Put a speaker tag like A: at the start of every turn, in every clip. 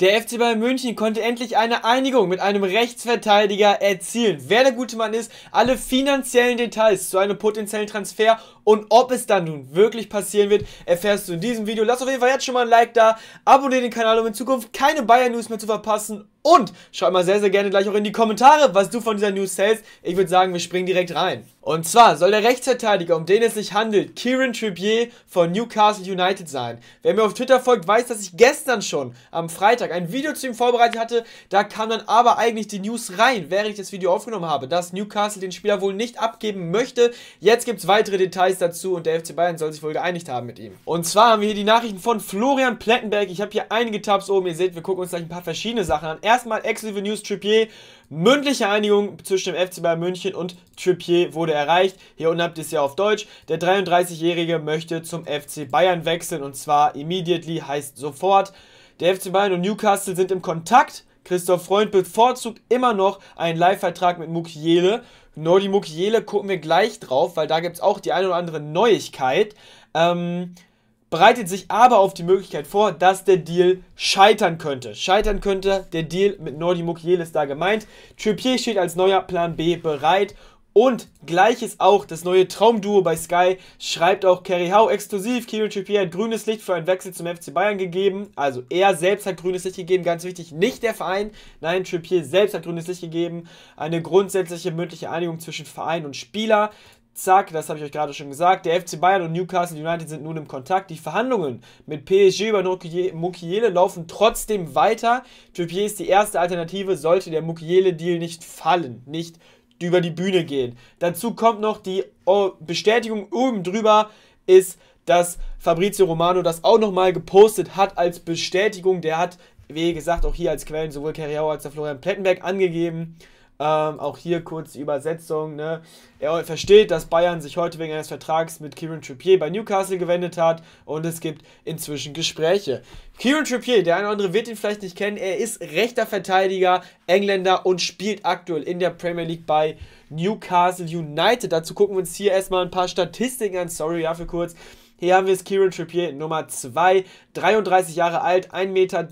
A: Der FC Bayern München konnte endlich eine Einigung mit einem Rechtsverteidiger erzielen. Wer der gute Mann ist, alle finanziellen Details zu einem potenziellen Transfer und ob es dann nun wirklich passieren wird, erfährst du in diesem Video. Lass auf jeden Fall jetzt schon mal ein Like da, abonniere den Kanal, um in Zukunft keine Bayern News mehr zu verpassen und schau mal sehr, sehr gerne gleich auch in die Kommentare, was du von dieser News hältst. Ich würde sagen, wir springen direkt rein. Und zwar soll der Rechtsverteidiger, um den es sich handelt, Kieran Trippier von Newcastle United sein. Wer mir auf Twitter folgt, weiß, dass ich gestern schon am Freitag ein Video zu ihm vorbereitet hatte. Da kam dann aber eigentlich die News rein, während ich das Video aufgenommen habe, dass Newcastle den Spieler wohl nicht abgeben möchte. Jetzt gibt es weitere Details dazu und der FC Bayern soll sich wohl geeinigt haben mit ihm. Und zwar haben wir hier die Nachrichten von Florian Plettenberg. Ich habe hier einige Tabs oben. Ihr seht, wir gucken uns gleich ein paar verschiedene Sachen an. Er erstmal exklusive News Trippier. Mündliche Einigung zwischen dem FC Bayern München und Trippier wurde erreicht. Hier unten habt ihr es ja auf Deutsch. Der 33-Jährige möchte zum FC Bayern wechseln und zwar immediately heißt sofort. Der FC Bayern und Newcastle sind im Kontakt. Christoph Freund bevorzugt immer noch einen Live-Vertrag mit Mukiele. Nur die Mukiele gucken wir gleich drauf, weil da gibt es auch die eine oder andere Neuigkeit. Ähm, bereitet sich aber auf die Möglichkeit vor, dass der Deal scheitern könnte. Scheitern könnte der Deal mit Nordi Mukiel ist da gemeint. Trippier steht als neuer Plan B bereit und gleich ist auch das neue Traumduo bei Sky schreibt auch Kerry Howe exklusiv. Kirill Trippier hat grünes Licht für einen Wechsel zum FC Bayern gegeben. Also er selbst hat grünes Licht gegeben, ganz wichtig, nicht der Verein. Nein, Trippier selbst hat grünes Licht gegeben. Eine grundsätzliche mündliche Einigung zwischen Verein und Spieler. Zack, das habe ich euch gerade schon gesagt. Der FC Bayern und Newcastle United sind nun im Kontakt. Die Verhandlungen mit PSG über Mukiele laufen trotzdem weiter. Trippier ist die erste Alternative, sollte der Mukiele-Deal nicht fallen, nicht über die Bühne gehen. Dazu kommt noch die oh, Bestätigung oben drüber ist, dass Fabrizio Romano das auch nochmal gepostet hat als Bestätigung. Der hat, wie gesagt, auch hier als Quellen sowohl Carriao als auch Florian Plettenberg angegeben. Ähm, auch hier kurz die Übersetzung. Ne? Er versteht, dass Bayern sich heute wegen eines Vertrags mit Kieran Trippier bei Newcastle gewendet hat und es gibt inzwischen Gespräche. Kieran Trippier, der eine oder andere wird ihn vielleicht nicht kennen, er ist rechter Verteidiger, Engländer und spielt aktuell in der Premier League bei Newcastle United. Dazu gucken wir uns hier erstmal ein paar Statistiken an. Sorry, ja, für kurz. Hier haben wir es Kieran Trippier Nummer 2, 33 Jahre alt, 1,73 Meter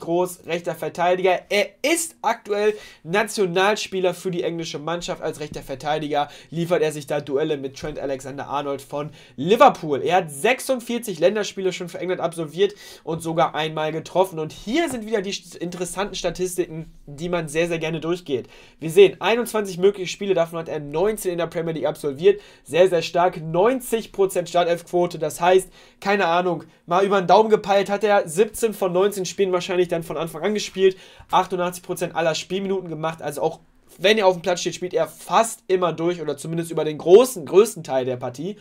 A: groß, rechter Verteidiger. Er ist aktuell Nationalspieler für die englische Mannschaft. Als rechter Verteidiger liefert er sich da Duelle mit Trent Alexander-Arnold von Liverpool. Er hat 46 Länderspiele schon für England absolviert und sogar einmal getroffen. Und hier sind wieder die interessanten Statistiken, die man sehr, sehr gerne durchgeht. Wir sehen 21 mögliche Spiele, davon hat er 19 in der Premier League absolviert. Sehr, sehr stark. 90% Startelfquote Quote. Das heißt, keine Ahnung, mal über den Daumen gepeilt hat er 17 von 19 Spielen wahrscheinlich dann von Anfang an gespielt, 88% aller Spielminuten gemacht, also auch wenn er auf dem Platz steht, spielt er fast immer durch oder zumindest über den großen, größten Teil der Partie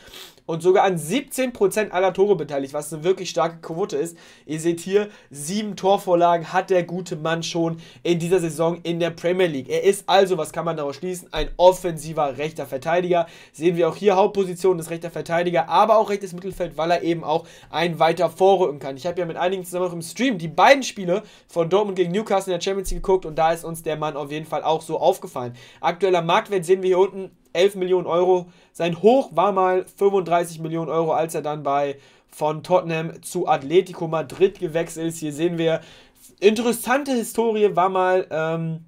A: und sogar an 17% aller Tore beteiligt, was eine wirklich starke Quote ist. Ihr seht hier, sieben Torvorlagen hat der gute Mann schon in dieser Saison in der Premier League. Er ist also, was kann man daraus schließen, ein offensiver rechter Verteidiger. Sehen wir auch hier Hauptposition des rechter Verteidiger, aber auch rechtes Mittelfeld, weil er eben auch ein weiter vorrücken kann. Ich habe ja mit einigen zusammen auch im Stream die beiden Spiele von Dortmund gegen Newcastle in der Champions League geguckt und da ist uns der Mann auf jeden Fall auch so aufgefallen aufgefallen. Aktueller Marktwert sehen wir hier unten 11 Millionen Euro. Sein Hoch war mal 35 Millionen Euro, als er dann bei von Tottenham zu Atletico Madrid gewechselt ist. Hier sehen wir interessante Historie war mal ähm,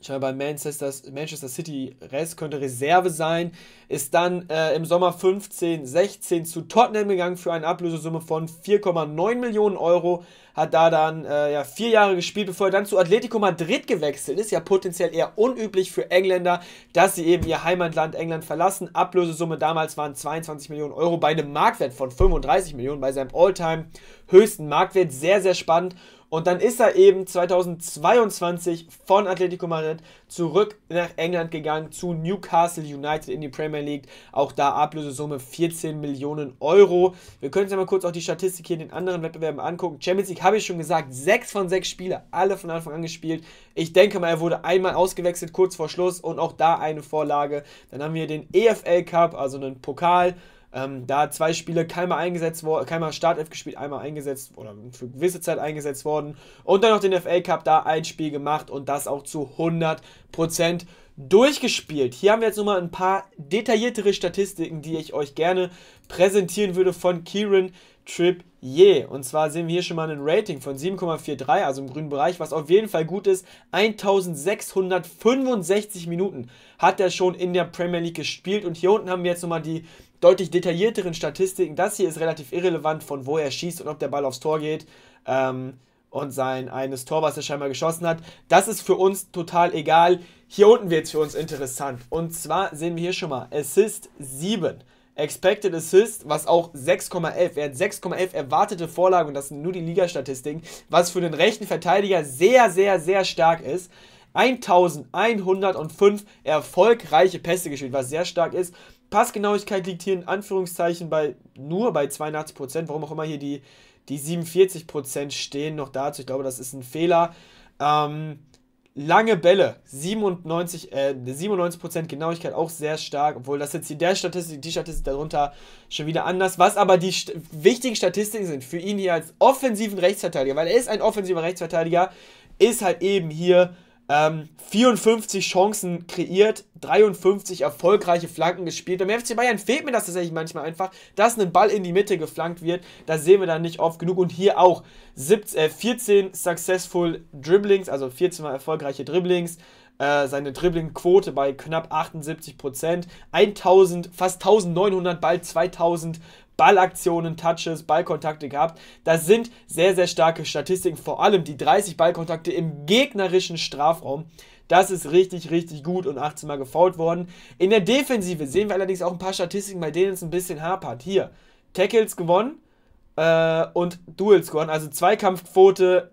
A: scheinbar Manchester, Manchester City Rest könnte Reserve sein ist dann äh, im Sommer 15, 16 zu Tottenham gegangen für eine Ablösesumme von 4,9 Millionen Euro. Hat da dann äh, ja, vier Jahre gespielt, bevor er dann zu Atletico Madrid gewechselt ist. Ja, potenziell eher unüblich für Engländer, dass sie eben ihr Heimatland England verlassen. Ablösesumme damals waren 22 Millionen Euro bei einem Marktwert von 35 Millionen, bei seinem Alltime höchsten Marktwert. Sehr, sehr spannend. Und dann ist er eben 2022 von Atletico Madrid zurück nach England gegangen zu Newcastle United in die Premier hinterlegt. Auch da Ablösesumme 14 Millionen Euro. Wir können uns ja mal kurz auch die Statistik hier in den anderen Wettbewerben angucken. Champions League habe ich schon gesagt, 6 von 6 Spiele, alle von Anfang an gespielt. Ich denke mal, er wurde einmal ausgewechselt kurz vor Schluss und auch da eine Vorlage. Dann haben wir den EFL Cup, also einen Pokal. Ähm, da zwei Spiele keinmal eingesetzt worden, keinmal Startelf gespielt, einmal eingesetzt oder für gewisse Zeit eingesetzt worden. Und dann noch den FA Cup, da ein Spiel gemacht und das auch zu 100 Prozent durchgespielt. Hier haben wir jetzt nochmal ein paar detailliertere Statistiken, die ich euch gerne präsentieren würde von Kieran Trippier. Und zwar sehen wir hier schon mal ein Rating von 7,43, also im grünen Bereich, was auf jeden Fall gut ist. 1665 Minuten hat er schon in der Premier League gespielt. Und hier unten haben wir jetzt nochmal die deutlich detaillierteren Statistiken. Das hier ist relativ irrelevant, von wo er schießt und ob der Ball aufs Tor geht. Ähm, und sein eines Tor, was er scheinbar geschossen hat. Das ist für uns total egal. Hier unten wird es für uns interessant. Und zwar sehen wir hier schon mal Assist 7. Expected Assist, was auch 6,11. Er hat 6,11 erwartete Vorlagen und das sind nur die Ligastatistiken, was für den rechten Verteidiger sehr, sehr, sehr stark ist. 1105 erfolgreiche Pässe gespielt, was sehr stark ist. Passgenauigkeit liegt hier in Anführungszeichen bei nur bei 82%, warum auch immer hier die, die 47% stehen noch dazu. Ich glaube, das ist ein Fehler. Ähm, lange Bälle, 97, äh, 97% Genauigkeit auch sehr stark, obwohl das jetzt hier der Statistik, die Statistik darunter schon wieder anders. Was aber die st wichtigen Statistiken sind für ihn hier als offensiven Rechtsverteidiger, weil er ist ein offensiver Rechtsverteidiger, ist halt eben hier ähm, 54 Chancen kreiert, 53 erfolgreiche Flanken gespielt. Beim FC Bayern fehlt mir das tatsächlich manchmal einfach, dass ein Ball in die Mitte geflankt wird. Das sehen wir dann nicht oft genug. Und hier auch 17, äh, 14 successful Dribblings, also 14 mal erfolgreiche Dribblings. Äh, seine Dribblingquote bei knapp 78%, 1000, fast 1900, bald 2000 Ballaktionen, Touches, Ballkontakte gehabt. Das sind sehr, sehr starke Statistiken. Vor allem die 30 Ballkontakte im gegnerischen Strafraum. Das ist richtig, richtig gut und 18 Mal gefault worden. In der Defensive sehen wir allerdings auch ein paar Statistiken, bei denen es ein bisschen hapert. Hier, Tackles gewonnen äh, und Duels gewonnen. Also Zweikampfquote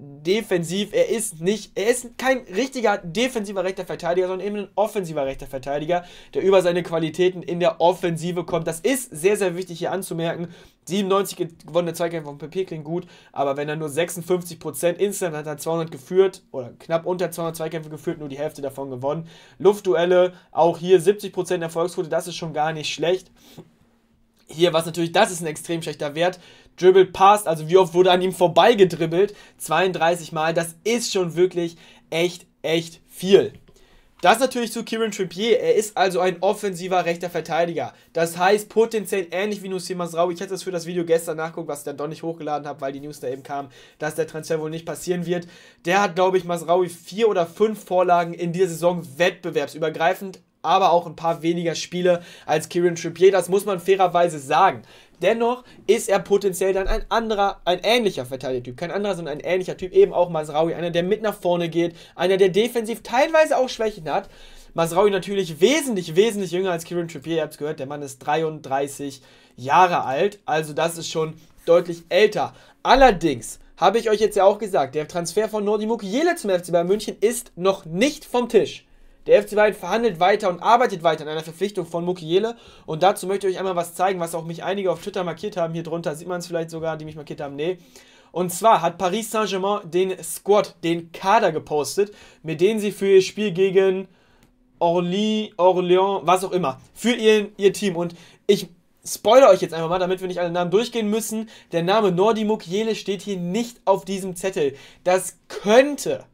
A: defensiv, er ist nicht, er ist kein richtiger defensiver rechter Verteidiger, sondern eben ein offensiver rechter Verteidiger, der über seine Qualitäten in der Offensive kommt. Das ist sehr, sehr wichtig hier anzumerken. 97 gewonnene Zweikämpfe vom PP klingt gut, aber wenn er nur 56% insgesamt hat, hat er 200 geführt oder knapp unter 200 Zweikämpfe geführt, nur die Hälfte davon gewonnen. Luftduelle, auch hier 70% Erfolgsquote, das ist schon gar nicht schlecht. Hier, was natürlich, das ist ein extrem schlechter Wert. Dribble passt, also wie oft wurde an ihm vorbeigedribbelt? 32 Mal, das ist schon wirklich echt, echt viel. Das natürlich zu Kieran Trippier. Er ist also ein offensiver rechter Verteidiger. Das heißt potenziell ähnlich wie Nusim Masraoui, Ich hätte das für das Video gestern nachguckt, was ich dann doch nicht hochgeladen habe, weil die News da eben kam, dass der Transfer wohl nicht passieren wird. Der hat, glaube ich, Masraoui vier oder fünf Vorlagen in dieser Saison wettbewerbsübergreifend aber auch ein paar weniger Spiele als Kieran Trippier. Das muss man fairerweise sagen. Dennoch ist er potenziell dann ein anderer, ein ähnlicher Verteidigertyp. Kein anderer, sondern ein ähnlicher Typ. Eben auch Masraui, einer, der mit nach vorne geht, einer, der defensiv teilweise auch Schwächen hat. Masraui natürlich wesentlich, wesentlich jünger als Kieran Trippier. Ihr habt es gehört, der Mann ist 33 Jahre alt. Also das ist schon deutlich älter. Allerdings habe ich euch jetzt ja auch gesagt, der Transfer von Nordimuk Jele zum FC Bayern München ist noch nicht vom Tisch. Der FC Bayern verhandelt weiter und arbeitet weiter an einer Verpflichtung von Mukiele. Und dazu möchte ich euch einmal was zeigen, was auch mich einige auf Twitter markiert haben. Hier drunter sieht man es vielleicht sogar, die mich markiert haben. Nee. Und zwar hat Paris Saint-Germain den Squad, den Kader gepostet, mit dem sie für ihr Spiel gegen Orly, Orléans, was auch immer, für ihr, ihr Team. Und ich spoilere euch jetzt einfach mal, damit wir nicht alle Namen durchgehen müssen. Der Name Nordi Mukiele steht hier nicht auf diesem Zettel. Das könnte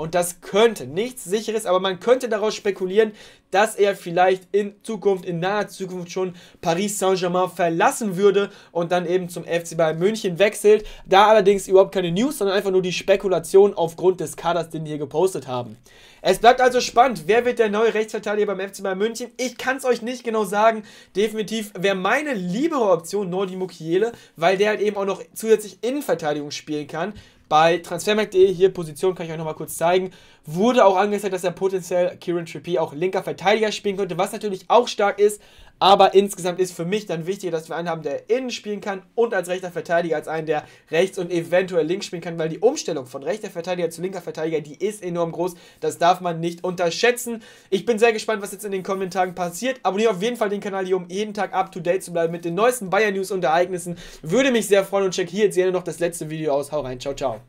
A: und das könnte nichts sicheres, aber man könnte daraus spekulieren, dass er vielleicht in Zukunft, in naher Zukunft schon Paris Saint-Germain verlassen würde und dann eben zum FC Bayern München wechselt. Da allerdings überhaupt keine News, sondern einfach nur die Spekulation aufgrund des Kaders, den die hier gepostet haben. Es bleibt also spannend, wer wird der neue Rechtsverteidiger beim FC Bayern München? Ich kann es euch nicht genau sagen. Definitiv wäre meine liebere Option Nordi Mukiele, weil der halt eben auch noch zusätzlich Innenverteidigung spielen kann. Bei transfermarkt.de, hier Position kann ich euch nochmal kurz zeigen, wurde auch angezeigt, dass er potenziell Kieran Trippi auch linker Verteidiger Verteidiger spielen könnte, was natürlich auch stark ist. Aber insgesamt ist für mich dann wichtiger, dass wir einen haben, der innen spielen kann und als rechter Verteidiger als einen, der rechts und eventuell links spielen kann, weil die Umstellung von rechter Verteidiger zu linker Verteidiger, die ist enorm groß. Das darf man nicht unterschätzen. Ich bin sehr gespannt, was jetzt in den kommenden Tagen passiert. Abonniere auf jeden Fall den Kanal hier, um jeden Tag up to date zu bleiben mit den neuesten Bayern News und Ereignissen. Würde mich sehr freuen und check hier jetzt gerne noch das letzte Video aus. Hau rein, ciao, ciao.